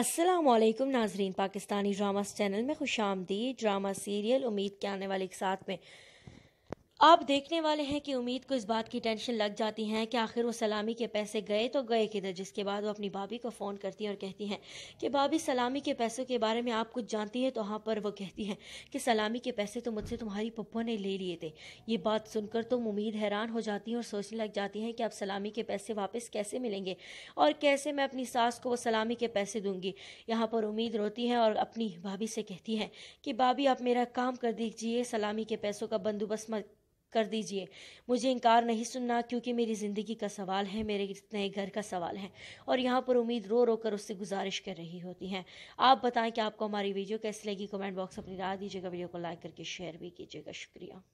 असलम नाजरीन Pakistani drama channel में खुश आमदी ड्रामा सीरियल उम्मीद के आने वाले एक साथ में आप देखने वाले हैं कि उम्मीद को इस बात की टेंशन लग जाती है कि आखिर वो सलामी के पैसे गए तो गए किधर जिसके बाद वो अपनी भाभी को फ़ोन करती है और कहती हैं कि भाभी सलामी के पैसों के बारे में आप कुछ जानती हैं तो वहाँ पर वो कहती हैं कि सलामी के पैसे तो मुझसे तुम्हारी पप्पा ने ले लिए थे ये बात सुनकर तुम तो उम्मीद हैरान हो जाती है और सोचने लग जाती हैं कि अब सलामी के पैसे वापस कैसे मिलेंगे और कैसे मैं अपनी सास को वो सलामी के पैसे दूँगी यहाँ पर उम्मीद रोती है और अपनी भाभी से कहती है कि भाभी आप मेरा काम कर दीजिए सलामी के पैसों का बंदोबस्त कर दीजिए मुझे इनकार नहीं सुनना क्योंकि मेरी ज़िंदगी का सवाल है मेरे नए घर का सवाल है और यहाँ पर उम्मीद रो रो कर उससे गुजारिश कर रही होती हैं आप बताएं कि आपको हमारी वीडियो कैसी लगी कमेंट बॉक्स अपनी राय दीजिएगा वीडियो को लाइक करके शेयर भी कीजिएगा शुक्रिया